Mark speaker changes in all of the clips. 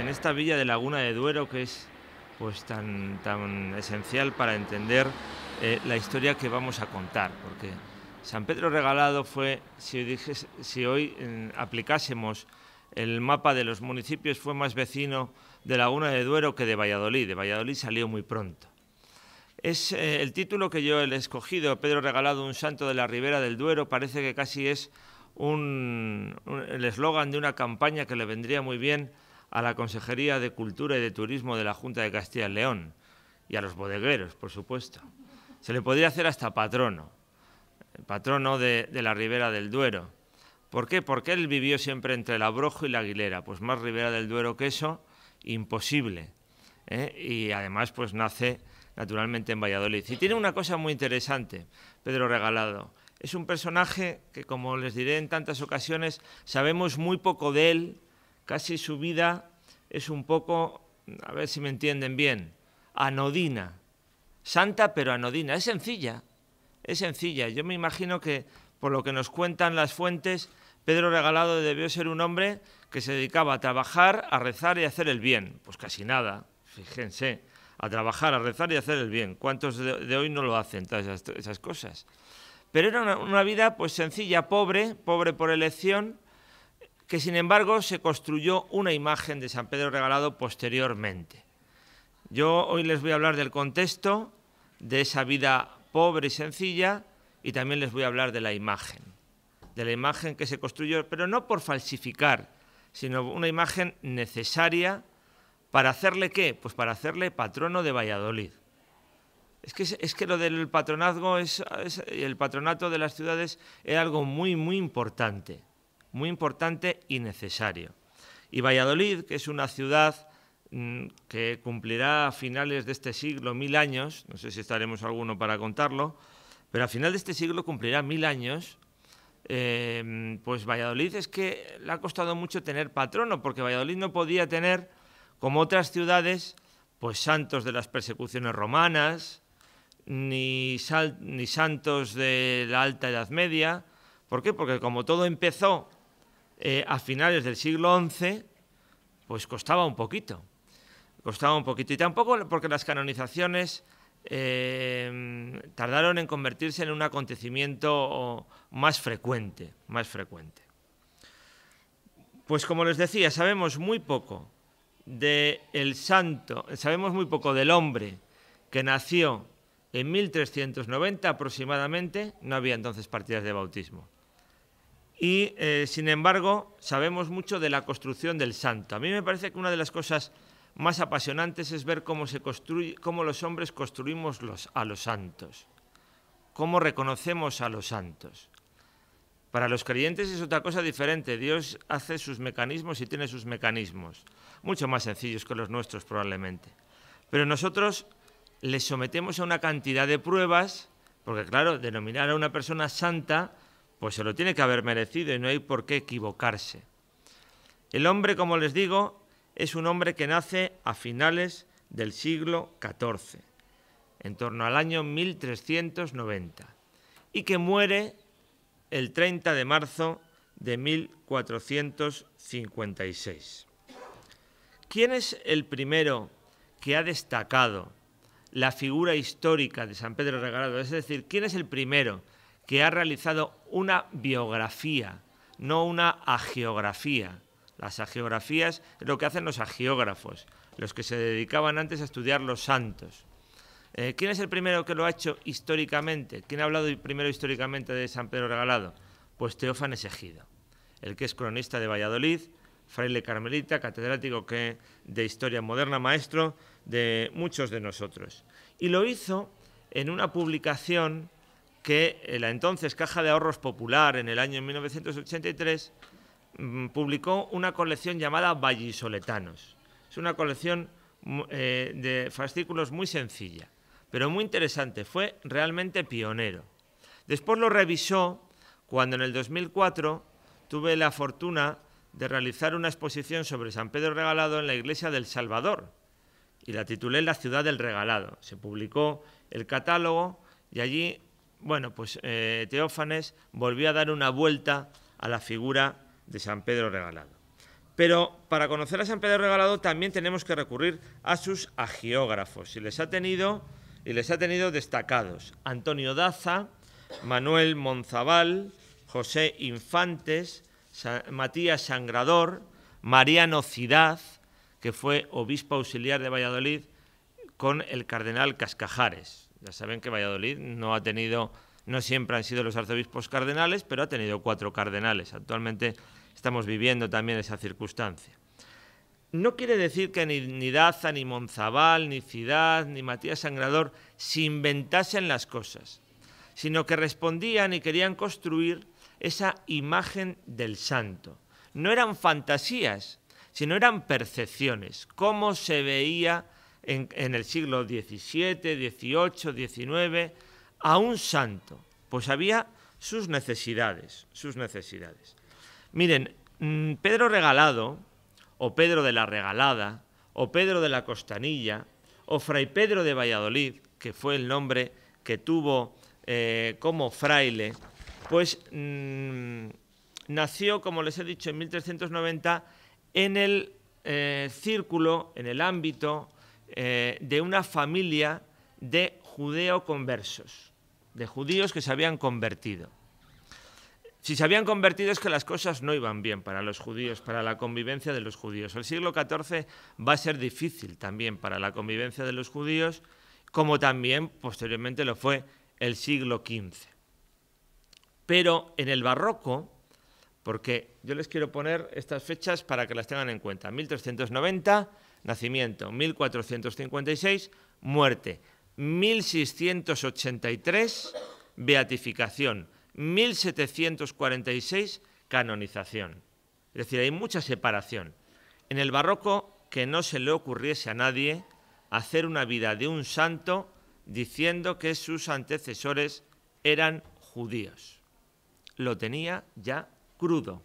Speaker 1: en esta villa de Laguna de Duero que es pues tan, tan esencial para entender eh, la historia que vamos a contar, porque San Pedro Regalado fue, si, si hoy mm, aplicásemos el mapa de los municipios, fue más vecino de Laguna de Duero que de Valladolid, de Valladolid salió muy pronto. Es eh, el título que yo le he escogido, Pedro Regalado, un santo de la Ribera del Duero, parece que casi es un, el eslogan de una campaña que le vendría muy bien a la Consejería de Cultura y de Turismo de la Junta de Castilla y León y a los bodegueros, por supuesto. Se le podría hacer hasta patrono, el patrono de, la Ribera del Duero. ¿Por qué? Porque él vivió siempre entre el Abrojo y la Aguilera, pues más Ribera del Duero que eso, imposible. ¿eh? Y además, pues nace naturalmente en Valladolid. Y tiene una cosa muy interesante, Pedro Regalado. Es un personaje que, como les diré en tantas ocasiones, sabemos muy poco de él, Casi su vida es un poco, a ver si me entienden bien, anodina. Santa pero anodina. Es sencilla, es sencilla. Yo me imagino que, por lo que nos cuentan las fuentes, Pedro Regalado debió ser un hombre que se dedicaba a trabajar, a rezar y a hacer el bien. Pues casi nada, fíjense, a trabajar, a rezar y a hacer el bien. ¿Cuántos de, hoy no lo hacen, todas esas, cosas? Pero era una, una, vida pues sencilla, pobre, pobre por elección, que sin embargo se construyó una imagen de San Pedro Regalado posteriormente. Yo hoy les voy a hablar del contexto, de esa vida pobre y sencilla, y también les voy a hablar de la imagen, de la imagen que se construyó, pero no por falsificar, sino una imagen necesaria para hacerle qué? Pues para hacerle patrono de Valladolid. Es que, lo del patronazgo, es, el patronato de las ciudades es algo muy, muy importante muy importante y necesario. Y Valladolid, que es una ciudad mm, que cumplirá a finales de este siglo mil años, no sé si estaremos alguno para contarlo, pero a final de este siglo cumplirá mil años, em, pues Valladolid es que le ha costado mucho tener patrono, porque Valladolid no podía tener, como otras ciudades, pues santos de las persecuciones romanas, ni, ni santos de la Alta Edad Media. ¿Por qué? Porque como todo empezó eh, a finales del siglo XI, pues costaba un poquito. Costaba un poquito. Y tampoco porque las canonizaciones eh, tardaron en convertirse en un acontecimiento más frecuente, más frecuente. Pues como les decía, sabemos muy poco del santo, sabemos muy poco del hombre que nació en 1390 aproximadamente, no había entonces partidas de bautismo y, eh, sin embargo, sabemos mucho de la construcción del santo. A mí me parece que una de las cosas más apasionantes es ver cómo, se construye, cómo los hombres construimos a los santos, cómo reconocemos a los santos. Para los creyentes es otra cosa diferente. Dios hace sus mecanismos y tiene sus mecanismos, mucho más sencillos que los nuestros probablemente. Pero nosotros les sometemos a una cantidad de pruebas, porque claro, denominar a una persona santa pues se lo tiene que haber merecido y no hay por qué equivocarse. El hombre, como les digo, es un hombre que nace a finales del siglo XIV, en torno al año 1390, y que muere el 30 de marzo de 1456. ¿Quién es el primero que ha destacado la figura histórica de San Pedro Regalado? Es decir, ¿quién es el primero que ha realizado una biografía, no una agiografía. Las agiografías es lo que hacen los agiógrafos, los que se dedicaban antes a estudiar los santos. Eh, ¿Quién es el primero que lo ha hecho históricamente? ¿Quién ha hablado primero históricamente de San Pedro Regalado? Pues Teófanes Egido, el que es cronista de Valladolid, fraile carmelita, catedrático que, de historia moderna, maestro de muchos de nosotros. Y lo hizo en una publicación que eh, la entonces Caja de Ahorros Popular, en el año 1983, mm, publicó una colección llamada Vallisoletanos. Es una colección mm, eh, de fascículos muy sencilla, pero muy interesante. Fue realmente pionero. Después lo revisó cuando en el 2004 tuve la fortuna de realizar una exposición sobre San Pedro Regalado en la iglesia del Salvador y la titulé La ciudad del regalado. Se publicó el catálogo y allí bueno, pues eh, Teófanes volvió a dar una vuelta a la figura de San Pedro Regalado. Pero para conocer a San Pedro Regalado también tenemos que recurrir a sus agiógrafos, y les ha tenido, y les ha tenido destacados Antonio Daza, Manuel Monzabal, José Infantes, Matías Sangrador, Mariano Cidad, que fue obispo auxiliar de Valladolid, con el cardenal Cascajares. Ya saben que Valladolid no ha tenido, no siempre han sido los arzobispos cardenales, pero ha tenido cuatro cardenales. Actualmente estamos viviendo también esa circunstancia. No quiere decir que ni, ni Daza, ni Monzabal, ni Cidad, ni Matías Sangrador se inventasen las cosas, sino que respondían y querían construir esa imagen del santo. No eran fantasías, sino eran percepciones, cómo se veía en, el siglo XVII, XVIII, XIX, a un santo. Pues había sus necesidades, sus necesidades. Miren, mm, Pedro Regalado, o Pedro de la Regalada, o Pedro de la Costanilla, o Fray Pedro de Valladolid, que fue el nombre que tuvo eh, como fraile, pues mm, nació, como les he dicho, en 1390 en el eh, círculo, en el ámbito eh, de una familia de judeoconversos, de judíos que se habían convertido. Si se habían convertido es que las cosas no iban bien para los judíos, para la convivencia de los judíos. El siglo XIV va a ser difícil también para la convivencia de los judíos, como también posteriormente lo fue el siglo XV. Pero en el barroco, porque yo les quiero poner estas fechas para que las tengan en cuenta, 1390 Nacimiento 1456, muerte 1683, beatificación 1746, canonización. Es decir, hay mucha separación. En el barroco, que no se le ocurriese a nadie hacer una vida de un santo diciendo que sus antecesores eran judíos. Lo tenía ya crudo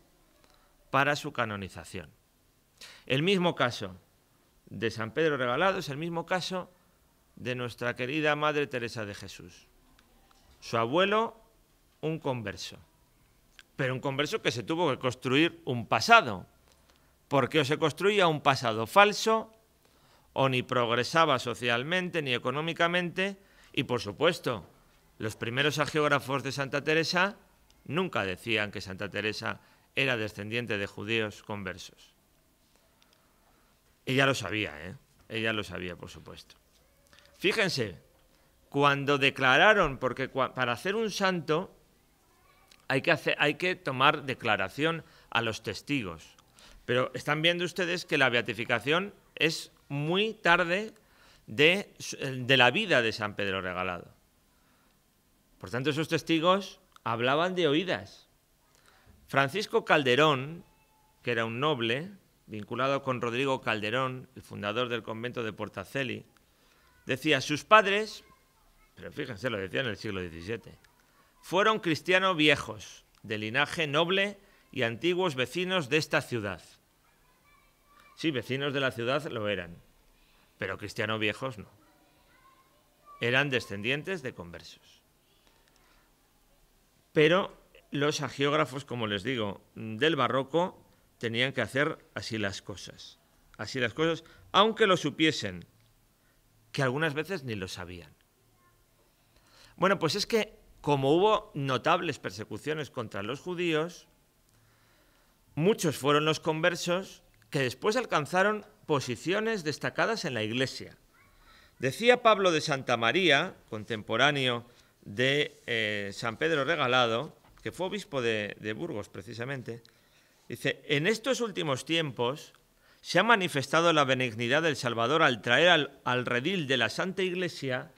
Speaker 1: para su canonización. El mismo caso, de San Pedro Regalado es el mismo caso de nuestra querida Madre Teresa de Jesús. Su abuelo, un converso, pero un converso que se tuvo que construir un pasado, porque o se construía un pasado falso, o ni progresaba socialmente ni económicamente, y por supuesto, los primeros agiógrafos de Santa Teresa nunca decían que Santa Teresa era descendiente de judíos conversos. Ella lo sabía, ¿eh? Ella lo sabía, por supuesto. Fíjense, cuando declararon, porque para hacer un santo hay que, tomar declaración a los testigos. Pero están viendo ustedes que la beatificación es muy tarde de, de, la vida de San Pedro Regalado. Por tanto, esos testigos hablaban de oídas. Francisco Calderón, que era un noble, vinculado con Rodrigo Calderón, el fundador del convento de Portaceli, decía, sus padres, pero fíjense, lo decía en el siglo XVII, fueron cristianos viejos, de linaje noble y antiguos vecinos de esta ciudad. Sí, vecinos de la ciudad lo eran, pero cristianos viejos no. Eran descendientes de conversos. Pero los agiógrafos, como les digo, del barroco tenían que hacer así las cosas. Así las cosas, aunque lo supiesen, que algunas veces ni lo sabían. Bueno, pues es que como hubo notables persecuciones contra los judíos, muchos fueron los conversos que después alcanzaron posiciones destacadas en la Iglesia. Decía Pablo de Santa María, contemporáneo de eh, San Pedro Regalado, que fue obispo de Burgos precisamente, Dice, en estos últimos tiempos se ha manifestado la benignidad del Salvador al traer al, redil de la Santa Iglesia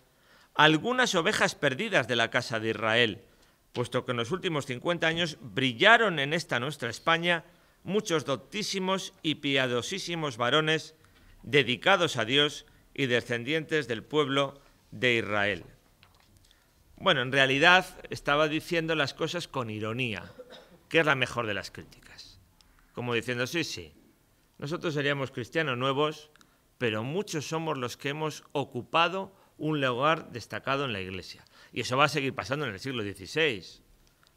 Speaker 1: algunas ovejas perdidas de la casa de Israel, puesto que en los últimos 50 años brillaron en esta nuestra España muchos doctísimos y piadosísimos varones dedicados a Dios y descendientes del pueblo de Israel. Bueno, en realidad estaba diciendo las cosas con ironía, que es la mejor de las críticas como diciendo, sí, sí, nosotros seríamos cristianos nuevos, pero muchos somos los que hemos ocupado un lugar destacado en la Iglesia. Y eso va a seguir pasando en el siglo XVI.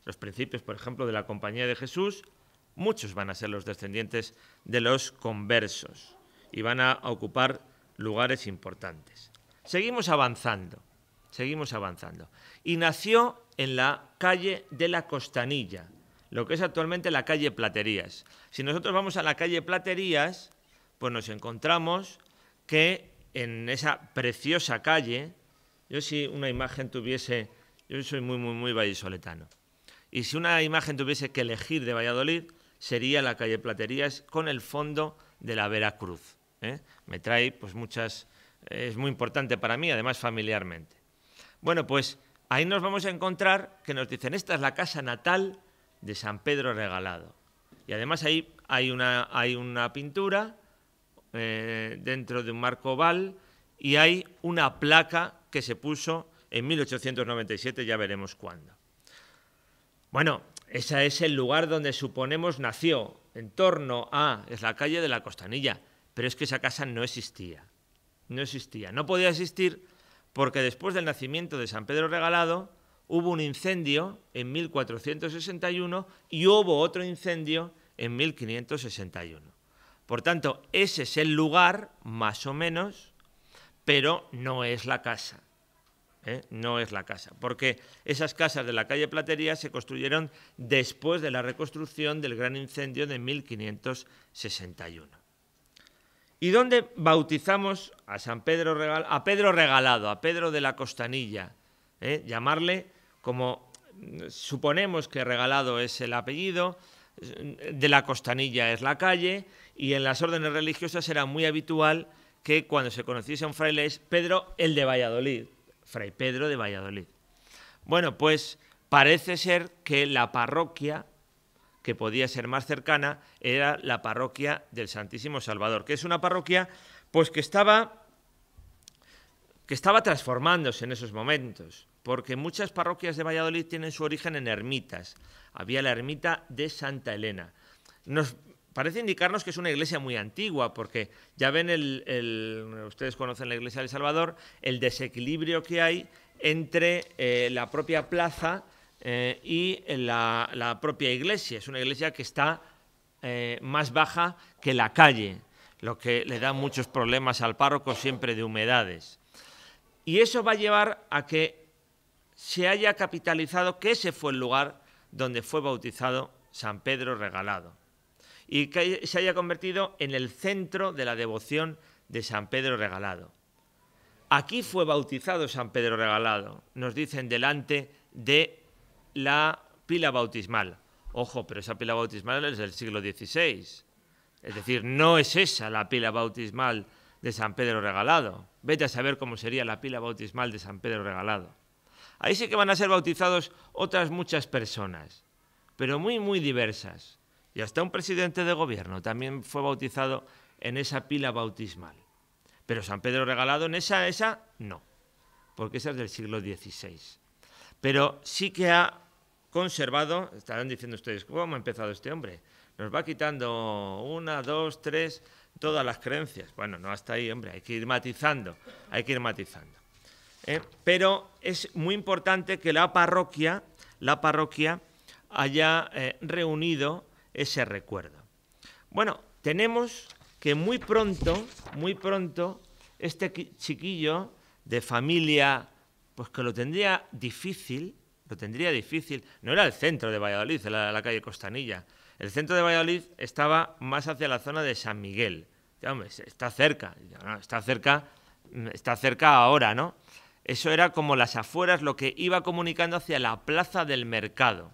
Speaker 1: Los principios, por ejemplo, de la Compañía de Jesús, muchos van a ser los descendientes de los conversos y van a ocupar lugares importantes. Seguimos avanzando, seguimos avanzando. Y nació en la calle de la Costanilla, lo que es actualmente la calle Platerías. Si nosotros vamos a la calle Platerías, pues nos encontramos que en esa preciosa calle, yo si una imagen tuviese, yo soy muy, muy, muy vallisoletano, y si una imagen tuviese que elegir de Valladolid, sería la calle Platerías con el fondo de la Veracruz. Cruz. ¿eh? Me trae pues muchas, es muy importante para mí, además familiarmente. Bueno, pues ahí nos vamos a encontrar que nos dicen, esta es la casa natal de San Pedro Regalado. Y además ahí hay una, hay una pintura eh, dentro de un marco oval y hay una placa que se puso en 1897, ya veremos cuándo. Bueno, ese es el lugar donde suponemos nació, en torno a, es la calle de la Costanilla, pero es que esa casa no existía, no existía, no podía existir porque después del nacimiento de San Pedro Regalado, hubo un incendio en 1461 y hubo otro incendio en 1561. Por tanto, ese es el lugar, más o menos, pero no es la casa. ¿eh? No es la casa, porque esas casas de la calle Platería se construyeron después de la reconstrucción del gran incendio de 1561. ¿Y dónde bautizamos a San Pedro a Pedro Regalado, a Pedro de la Costanilla? ¿eh? Llamarle como mm, suponemos que regalado es el apellido, mm, de la costanilla es la calle, y en las órdenes religiosas era muy habitual que cuando se conociese a un fraile es Pedro el de Valladolid, Fray Pedro de Valladolid. Bueno, pues parece ser que la parroquia que podía ser más cercana era la parroquia del Santísimo Salvador, que es una parroquia pues que estaba que estaba transformándose en esos momentos porque muchas parroquias de Valladolid tienen su origen en ermitas. Había la ermita de Santa Elena. Nos parece indicarnos que es una iglesia muy antigua, porque ya ven, ustedes conocen la iglesia del de Salvador, el desequilibrio que hay entre eh, la propia plaza eh, y la, propia iglesia. Es una iglesia que está eh, más baja que la calle, lo que le da muchos problemas al párroco siempre de humedades. Y eso va a llevar a que se haya capitalizado que ese fue el lugar donde fue bautizado San Pedro Regalado y que se haya convertido en el centro de la devoción de San Pedro Regalado. Aquí fue bautizado San Pedro Regalado, nos dicen delante de la pila bautismal. Ojo, pero esa pila bautismal es del siglo XVI. Es decir, no es esa la pila bautismal de San Pedro Regalado. Vete a saber cómo sería la pila bautismal de San Pedro Regalado. Ahí sí que van a ser bautizados otras muchas personas, pero muy, muy diversas. Y hasta un presidente de gobierno también fue bautizado en esa pila bautismal. Pero San Pedro regalado en esa, esa, no, porque esa es del siglo XVI. Pero sí que ha conservado, estarán diciendo ustedes, ¿cómo ha empezado este hombre? Nos va quitando una, dos, tres, todas las creencias. Bueno, no hasta ahí, hombre, hay que ir matizando, hay que ir matizando. ¿eh? pero es muy importante que la parroquia, la parroquia haya eh, reunido ese recuerdo. Bueno, tenemos que muy pronto, muy pronto, este chiquillo de familia, pues que lo tendría difícil, lo tendría difícil, no era el centro de Valladolid, era la calle Costanilla, el centro de Valladolid estaba más hacia la zona de San Miguel, está cerca, está cerca, mm, está cerca ahora, ¿no? Eso era como las afueras, lo que iba comunicando hacia la plaza del mercado.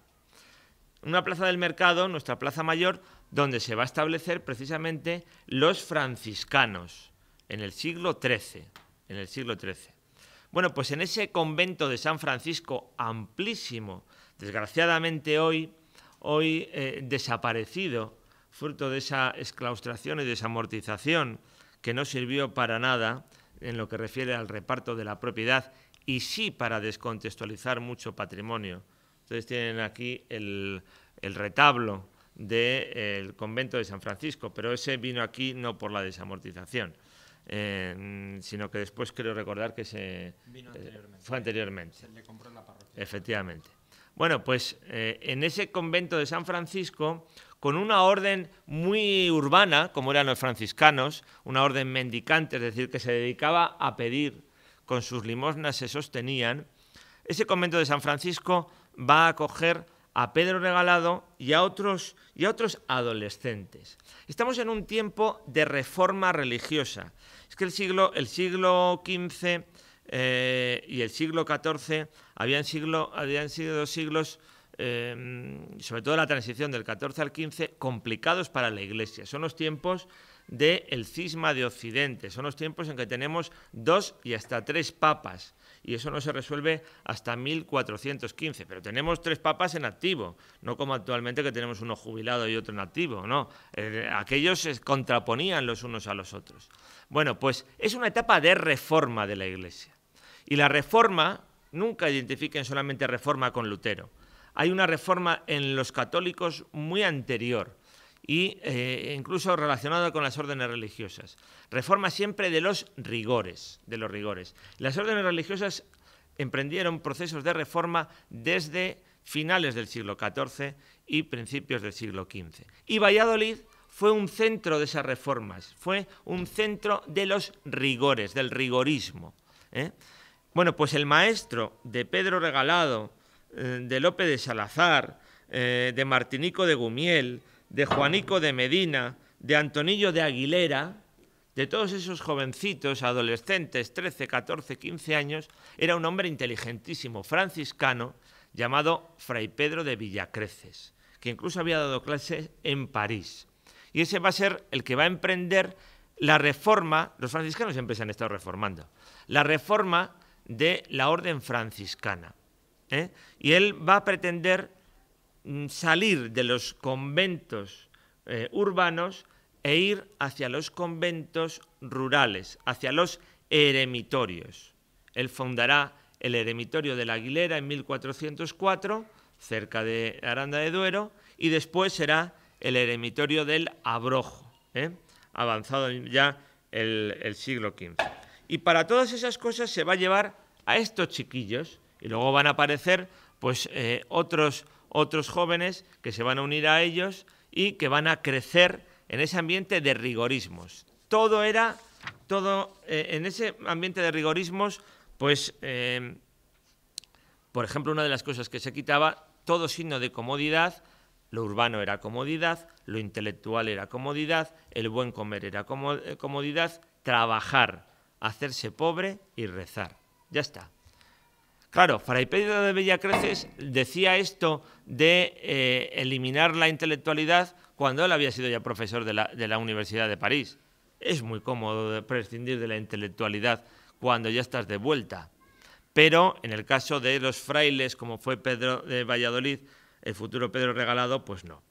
Speaker 1: Una plaza del mercado, nuestra plaza mayor, donde se va a establecer precisamente los franciscanos en el siglo XIII. En el siglo XIII. Bueno, pues en ese convento de San Francisco amplísimo, desgraciadamente hoy, hoy eh, desaparecido, fruto de esa exclaustración y desamortización que no sirvió para nada, en lo que refiere al reparto de la propiedad y sí para descontextualizar mucho patrimonio. Entonces tienen aquí el, retablo del eh, convento de San Francisco, pero ese vino aquí no por la desamortización, eh, sino que después creo recordar que se vino eh, anteriormente, fue anteriormente. Se le compró la parroquia. Efectivamente. Bueno, pues en ese convento de San Francisco con una orden muy urbana, como eran los franciscanos, una orden mendicante, es decir, que se dedicaba a pedir, con sus limosnas se sostenían, ese convento de San Francisco va a acoger a Pedro Regalado y a otros, adolescentes. Estamos en un tiempo de reforma religiosa. Es que el siglo, XV eh, y el siglo XIV habían, sido habían sido siglos Em, sobre todo la transición del 14 al 15, complicados para la Iglesia. Son los tiempos del cisma de Occidente, son los tiempos en que tenemos dos y hasta tres papas, y eso no se resuelve hasta 1415, pero tenemos tres papas en activo, no como actualmente que tenemos uno jubilado y otro en activo, no, eh, aquellos se contraponían los unos a los otros. Bueno, pues es una etapa de reforma de la Iglesia, y la reforma, nunca identifiquen solamente reforma con Lutero, hay una reforma en los católicos muy anterior y eh, incluso relacionada con las órdenes religiosas. Reforma siempre de los rigores, de los rigores. Las órdenes religiosas emprendieron procesos de reforma desde finales del siglo XIV y principios del siglo XV. Y Valladolid fue un centro de esas reformas, fue un centro de los rigores, del rigorismo. ¿eh? Bueno, pues el maestro de Pedro Regalado, eh, de Lope de Salazar, eh, de Martinico de Gumiel, de Juanico de Medina, de Antonillo de Aguilera, de todos esos jovencitos, adolescentes, 13, 14, 15 años, era un hombre inteligentísimo, franciscano, llamado Fray Pedro de Villacreces, que incluso había dado clases en París. Y ese va a ser el que va a emprender la reforma, los franciscanos siempre se han estado reformando, la reforma de la orden franciscana. ¿eh? y él va a pretender mm, salir de los conventos eh, urbanos e ir hacia los conventos rurales, hacia los eremitorios. Él fundará el eremitorio de la Aguilera en 1404, cerca de Aranda de Duero, y después será el eremitorio del Abrojo, ¿eh? avanzado ya el siglo XV. Y para todas esas cosas se va a llevar a estos chiquillos, y luego van a aparecer pues, eh, otros, otros jóvenes que se van a unir a ellos y que van a crecer en ese ambiente de rigorismos. Todo era, todo eh, en ese ambiente de rigorismos, pues, eh, por ejemplo, una de las cosas que se quitaba, todo signo de comodidad, lo urbano era comodidad, lo intelectual era comodidad, el buen comer era comodidad, trabajar, hacerse pobre y rezar. Ya está. Claro, Fray Pedro de Villacreces decía esto de eh, eliminar la intelectualidad cuando él había sido ya profesor de la, Universidad de París. Es muy cómodo prescindir de la intelectualidad cuando ya estás de vuelta. Pero en el caso de los frailes, como fue Pedro de Valladolid, el futuro Pedro Regalado, pues no.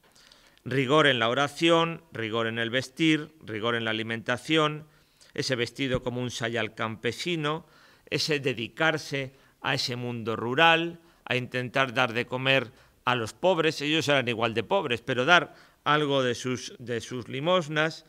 Speaker 1: Rigor en la oración, rigor en el vestir, rigor en la alimentación, ese vestido como un sayal campesino, ese dedicarse a ese mundo rural, a intentar dar de comer a los pobres, ellos eran igual de pobres, pero dar algo de sus, de sus limosnas.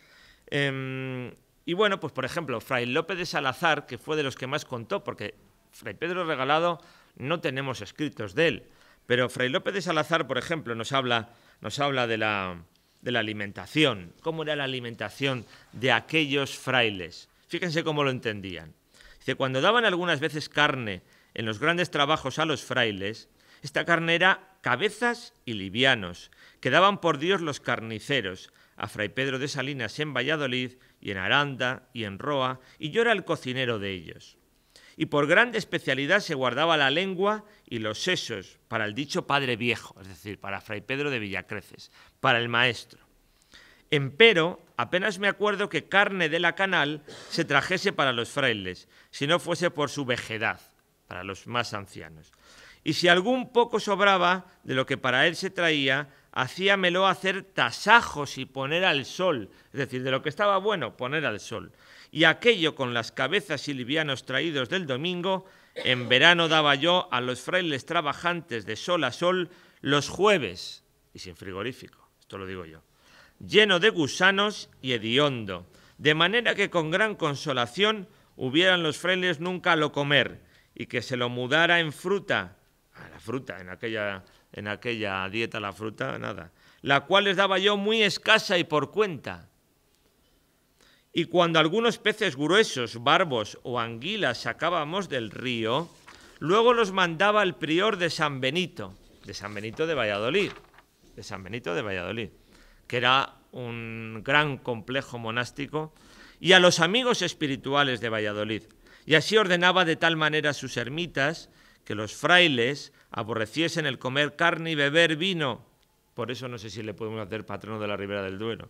Speaker 1: Em, y bueno, pues por ejemplo, Fray López de Salazar, que fue de los que más contó, porque Fray Pedro Regalado no tenemos escritos de él, pero Fray López de Salazar, por ejemplo, nos habla, nos habla de, la, de la alimentación, cómo era la alimentación de aquellos frailes. Fíjense cómo lo entendían. Dice, cuando daban algunas veces carne, en los grandes trabajos a los frailes, esta carne era cabezas y livianos, que daban por Dios los carniceros, a Fray Pedro de Salinas en Valladolid y en Aranda y en Roa, y yo era el cocinero de ellos. Y por grande especialidad se guardaba la lengua y los sesos para el dicho padre viejo, es decir, para Fray Pedro de Villacreces, para el maestro. Empero, apenas me acuerdo que carne de la canal se trajese para los frailes, si no fuese por su vejedad, para los más ancianos. Y si algún poco sobraba de lo que para él se traía, hacíamelo hacer tasajos y poner al sol, es decir, de lo que estaba bueno, poner al sol. Y aquello con las cabezas y livianos traídos del domingo, en verano daba yo a los frailes trabajantes de sol a sol los jueves, y sin frigorífico, esto lo digo yo, lleno de gusanos y hediondo, de manera que con gran consolación hubieran los frailes nunca a lo comer, y que se lo mudara en fruta, a la fruta, en aquella, en aquella dieta la fruta, nada, la cual les daba yo muy escasa y por cuenta. Y cuando algunos peces gruesos, barbos o anguilas sacábamos del río, luego los mandaba el prior de San Benito, de San Benito de Valladolid, de San Benito de Valladolid, que era un gran complejo monástico, y a los amigos espirituales de Valladolid, y así ordenaba de tal manera sus ermitas que los frailes aborreciesen el comer carne y beber vino. Por eso no sé si le podemos hacer patrono de la Ribera del Duero.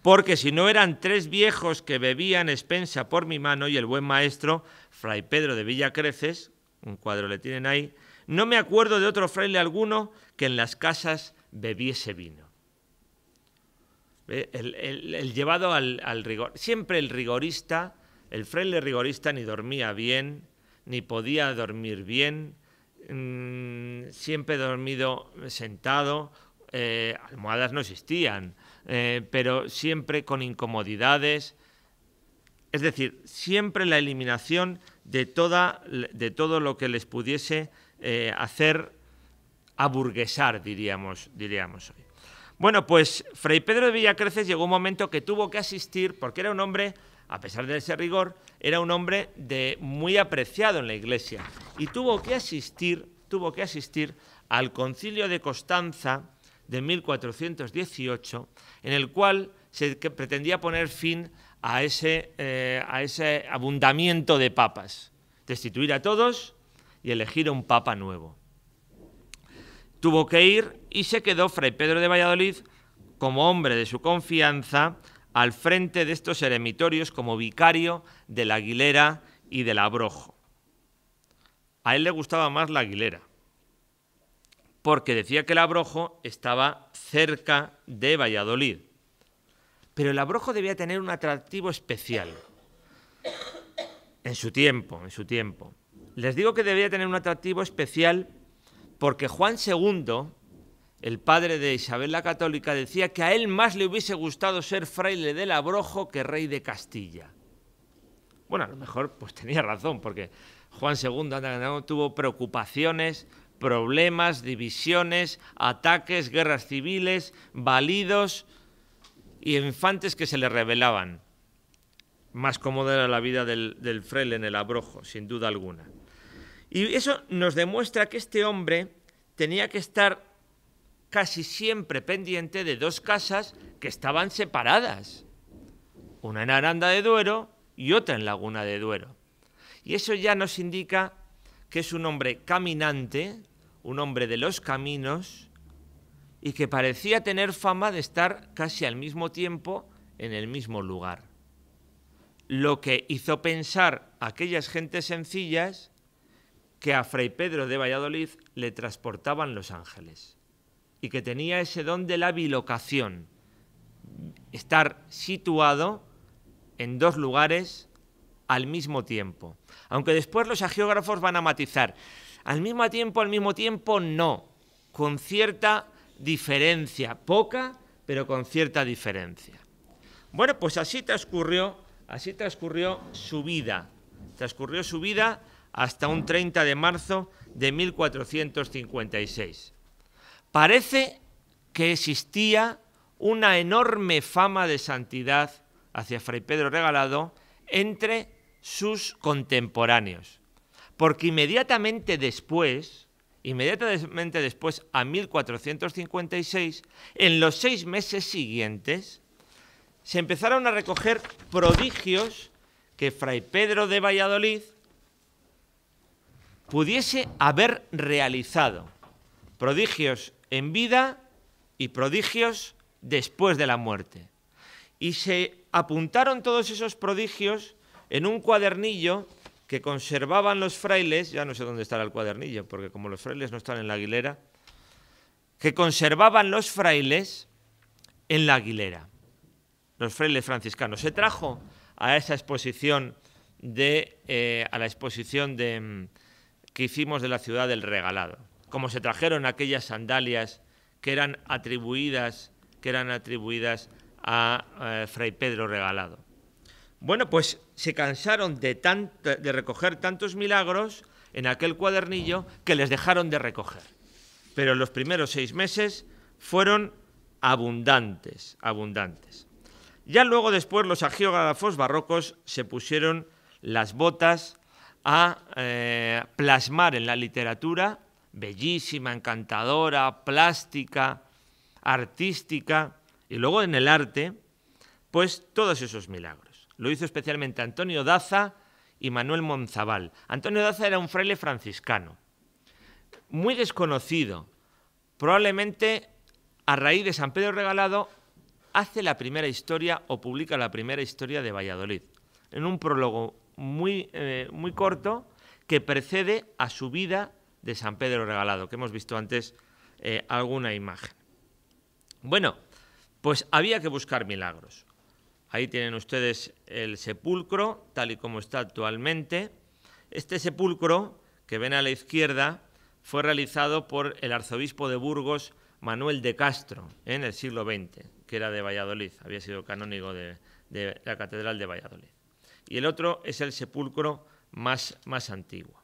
Speaker 1: Porque si no eran tres viejos que bebían expensa por mi mano y el buen maestro, Fray Pedro de Villacreces, un cuadro le tienen ahí, no me acuerdo de otro fraile alguno que en las casas bebiese vino. El, llevado al, al rigor. Siempre el rigorista el fraile rigorista ni dormía bien, ni podía dormir bien, mm, siempre dormido sentado, eh, almohadas no existían, eh, pero siempre con incomodidades. Es decir, siempre la eliminación de, toda, de todo lo que les pudiese eh, hacer aburguesar, diríamos, diríamos hoy. Bueno, pues Fray Pedro de Villacreces llegó un momento que tuvo que asistir, porque era un hombre a pesar de ese rigor, era un hombre de, muy apreciado en la Iglesia y tuvo que asistir, tuvo que asistir al concilio de Constanza de 1418, en el cual se pretendía poner fin a ese, eh, a ese abundamiento de papas, destituir a todos y elegir un papa nuevo. Tuvo que ir y se quedó Fray Pedro de Valladolid como hombre de su confianza al frente de estos eremitorios como vicario de la Aguilera y del Abrojo. A él le gustaba más la Aguilera, porque decía que el Abrojo estaba cerca de Valladolid. Pero el Abrojo debía tener un atractivo especial. En su tiempo, en su tiempo. Les digo que debía tener un atractivo especial porque Juan II el padre de Isabel la Católica, decía que a él más le hubiese gustado ser fraile del Abrojo que rey de Castilla. Bueno, a lo mejor pues tenía razón, porque Juan II tuvo preocupaciones, problemas, divisiones, ataques, guerras civiles, validos y infantes que se le rebelaban. Más cómoda era la vida del, del fraile en el Abrojo, sin duda alguna. Y eso nos demuestra que este hombre tenía que estar casi siempre pendiente de dos casas que estaban separadas, una en Aranda de Duero y otra en Laguna de Duero. Y eso ya nos indica que es un hombre caminante, un hombre de los caminos, y que parecía tener fama de estar casi al mismo tiempo en el mismo lugar. Lo que hizo pensar a aquellas gentes sencillas que a Fray Pedro de Valladolid le transportaban los ángeles y que tenía ese don de la bilocación, estar situado en dos lugares al mismo tiempo. Aunque después los agiógrafos van a matizar, al mismo tiempo, al mismo tiempo, no, con cierta diferencia, poca, pero con cierta diferencia. Bueno, pues así transcurrió, así transcurrió su vida, transcurrió su vida hasta un 30 de marzo de 1456. Parece que existía una enorme fama de santidad hacia Fray Pedro Regalado entre sus contemporáneos, porque inmediatamente después, inmediatamente después a 1456, en los seis meses siguientes, se empezaron a recoger prodigios que Fray Pedro de Valladolid pudiese haber realizado. Prodigios en vida y prodigios después de la muerte. Y se apuntaron todos esos prodigios en un cuadernillo que conservaban los frailes, ya no sé dónde estará el cuadernillo, porque como los frailes no están en la aguilera, que conservaban los frailes en la aguilera, los frailes franciscanos. Se trajo a esa exposición de, eh, a la exposición de, mm, que hicimos de la ciudad del regalado como se trajeron aquellas sandalias que eran atribuidas, que eran atribuidas a eh, Fray Pedro Regalado. Bueno, pues se cansaron de, recoger tantos milagros en aquel cuadernillo que les dejaron de recoger. Pero los primeros seis meses fueron abundantes, abundantes. Ya luego después los agiógrafos barrocos se pusieron las botas a eh, plasmar en la literatura bellísima, encantadora, plástica, artística, y luego en el arte, pues todos esos milagros. Lo hizo especialmente Antonio Daza y Manuel Monzabal. Antonio Daza era un fraile franciscano, muy desconocido, probablemente a raíz de San Pedro Regalado hace la primera historia o publica la primera historia de Valladolid, en un prólogo muy, eh, muy corto que precede a su vida de San Pedro Regalado, que hemos visto antes eh, alguna imagen. Bueno, pues había que buscar milagros. Ahí tienen ustedes el sepulcro, tal y como está actualmente. Este sepulcro, que ven a la izquierda, fue realizado por el arzobispo de Burgos, Manuel de Castro, en el siglo XX, que era de Valladolid, había sido canónigo de, de la Catedral de Valladolid. Y el otro es el sepulcro más, más antiguo.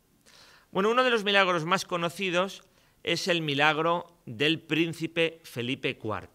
Speaker 1: Bueno, uno de los milagros más conocidos es el milagro del príncipe Felipe IV.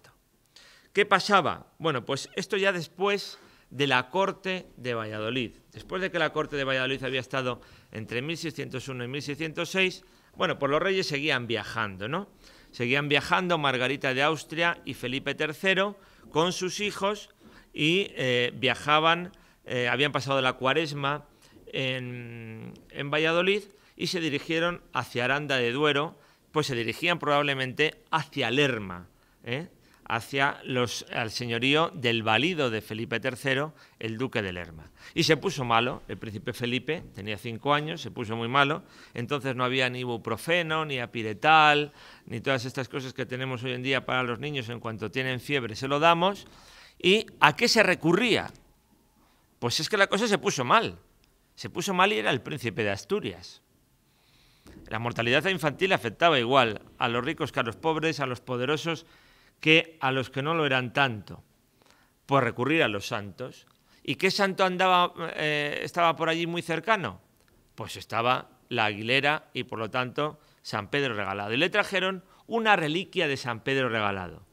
Speaker 1: ¿Qué pasaba? Bueno, pues esto ya después de la corte de Valladolid. Después de que la corte de Valladolid había estado entre 1601 y 1606, bueno, por pues los reyes seguían viajando, ¿no? Seguían viajando Margarita de Austria y Felipe III con sus hijos y eh, viajaban, eh, habían pasado la cuaresma en Valladolid y se dirigieron hacia Aranda de Duero, pues se dirigían probablemente hacia Lerma, ¿eh? hacia los, al señorío del valido de Felipe III, el duque de Lerma. Y se puso malo, el príncipe Felipe, tenía cinco años, se puso muy malo, entonces no había ni ibuprofeno, ni apiretal, ni todas estas cosas que tenemos hoy en día para los niños, en cuanto tienen fiebre se lo damos. ¿Y a qué se recurría? Pues es que la cosa se puso mal, se puso mal y era el príncipe de Asturias. La mortalidad infantil afectaba igual a los ricos que a los pobres, a los poderosos que a los que no lo eran tanto, por recurrir a los santos. ¿Y qué santo andaba, eh, estaba por allí muy cercano? Pues estaba la Aguilera y por lo tanto San Pedro Regalado. Y le trajeron una reliquia de San Pedro Regalado.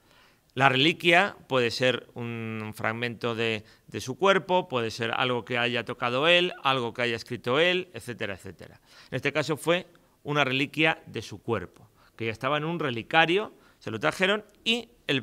Speaker 1: La reliquia puede ser un fragmento de, de, su cuerpo, puede ser algo que haya tocado él, algo que haya escrito él, etcétera, etcétera. En este caso fue una reliquia de su cuerpo, que ya estaba en un relicario, se lo trajeron y el,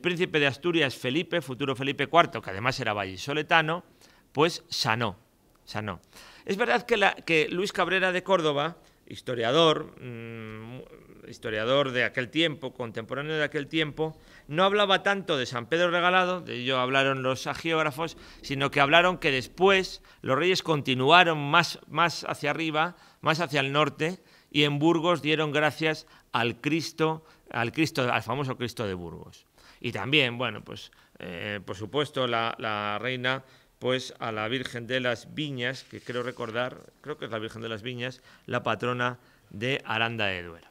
Speaker 1: príncipe de Asturias, Felipe, futuro Felipe IV, que además era vallisoletano, pues sanó, sanó. Es verdad que, la, que Luis Cabrera de Córdoba, historiador, mm, historiador de aquel tiempo, contemporáneo de aquel tiempo, no hablaba tanto de San Pedro Regalado, de ello hablaron los agiógrafos, sino que hablaron que después los reyes continuaron más, más hacia arriba, más hacia el norte, y en Burgos dieron gracias al Cristo, al Cristo, al famoso Cristo de Burgos. Y también, bueno, pues eh, por supuesto la, la reina pues a la Virgen de las Viñas, que creo recordar, creo que es la Virgen de las Viñas, la patrona de Aranda de Duero.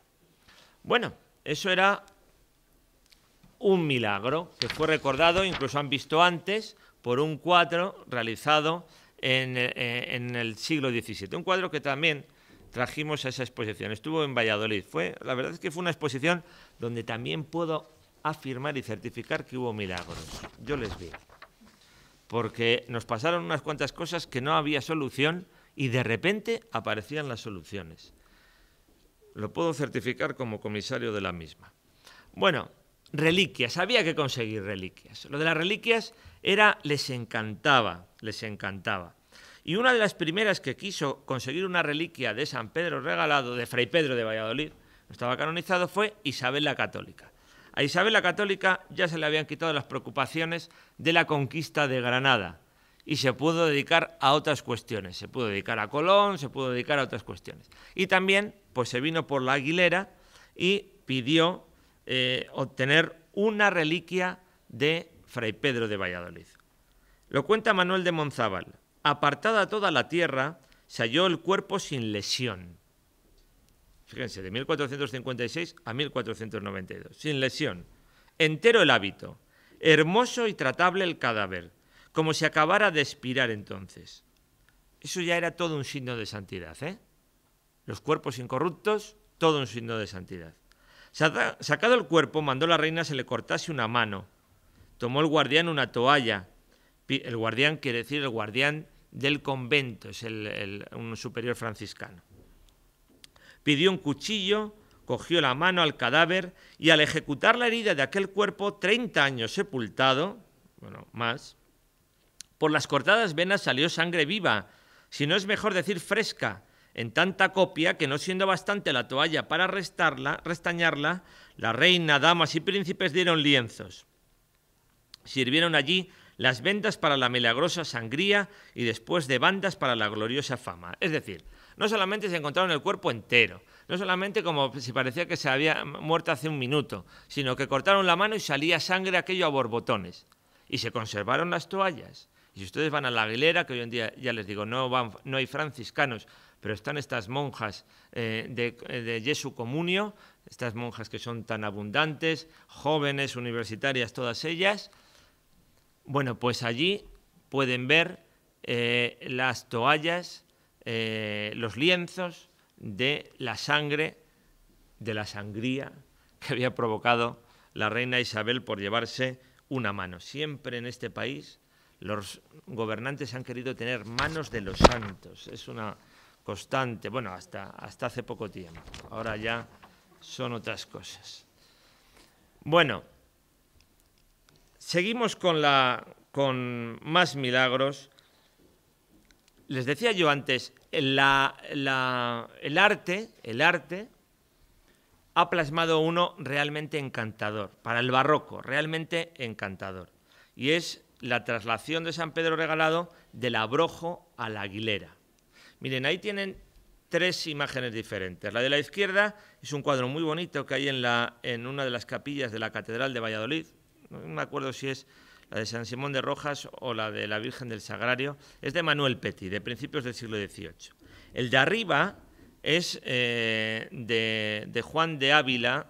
Speaker 1: Bueno, eso era un milagro que fue recordado, incluso han visto antes, por un cuadro realizado en, eh, el siglo XVII. Un cuadro que también trajimos a esa exposición. Estuvo en Valladolid. Fue, la verdad es que fue una exposición donde también puedo afirmar y certificar que hubo milagros. Yo les vi. Porque nos pasaron unas cuantas cosas que no había solución y de repente aparecían las soluciones. Lo puedo certificar como comisario de la misma. Bueno, reliquias, había que conseguir reliquias. Lo de las reliquias era, les encantaba, les encantaba. Y una de las primeras que quiso conseguir una reliquia de San Pedro regalado, de Fray Pedro de Valladolid, estaba canonizado, fue Isabel la Católica. A Isabel la Católica ya se le habían quitado las preocupaciones de la conquista de Granada y se pudo dedicar a otras cuestiones. Se pudo dedicar a Colón, se pudo dedicar a otras cuestiones. Y también, pues se vino por la Aguilera y pidió eh, obtener una reliquia de Fray Pedro de Valladolid. Lo cuenta Manuel de Monzábal. Apartada toda la tierra, se halló el cuerpo sin lesión. Fíjense, de 1456 a 1492, sin lesión. Entero el hábito, hermoso y tratable el cadáver, como si acabara de expirar entonces. Eso ya era todo un signo de santidad, ¿eh? Los cuerpos incorruptos, todo un signo de santidad. Sacado el cuerpo, mandó la reina se le cortase una mano. Tomó el guardián una toalla. El guardián quiere decir el guardián del convento, es el, un superior franciscano. Pidió un cuchillo, cogió la mano al cadáver y al ejecutar la herida de aquel cuerpo, 30 años sepultado, bueno, más, por las cortadas venas salió sangre viva, si no es mejor decir fresca, en tanta copia que no siendo bastante la toalla para restarla, restañarla, la reina, damas y príncipes dieron lienzos. Sirvieron allí las vendas para la milagrosa sangría y después de bandas para la gloriosa fama. Es decir, no solamente se encontraron el cuerpo entero, no solamente como si parecía que se había muerto hace un minuto, sino que cortaron la mano y salía sangre aquello a borbotones. Y se conservaron las toallas y si ustedes van a la Aguilera, que hoy en día ya les digo, no, no hay franciscanos, pero están estas monjas eh, de, eh, de Jesu Comunio, estas monjas que son tan abundantes, jóvenes, universitarias, todas ellas. Bueno, pues allí pueden ver eh, las toallas, los lienzos de la sangre, de la sangría que había provocado la reina Isabel por llevarse una mano. Siempre en este país los gobernantes han querido tener manos de los santos. Es una constante, bueno, hasta, hasta hace poco tiempo. Ahora ya son otras cosas. Bueno, seguimos con, la, con más milagros. Les decía yo antes, el arte, el arte ha plasmado uno realmente encantador, para el barroco, realmente encantador. Y es la traslación de San Pedro Regalado del Abrojo a la Aguilera. Miren, ahí tienen tres imágenes diferentes. La de la izquierda es un cuadro muy bonito que hay en, la, en una de las capillas de la Catedral de Valladolid. No me acuerdo si es la de San Simón de Rojas o la de la Virgen del Sagrario. Es de Manuel Petit, de principios del siglo XVIII. El de arriba es eh, de, de, Juan de Ávila.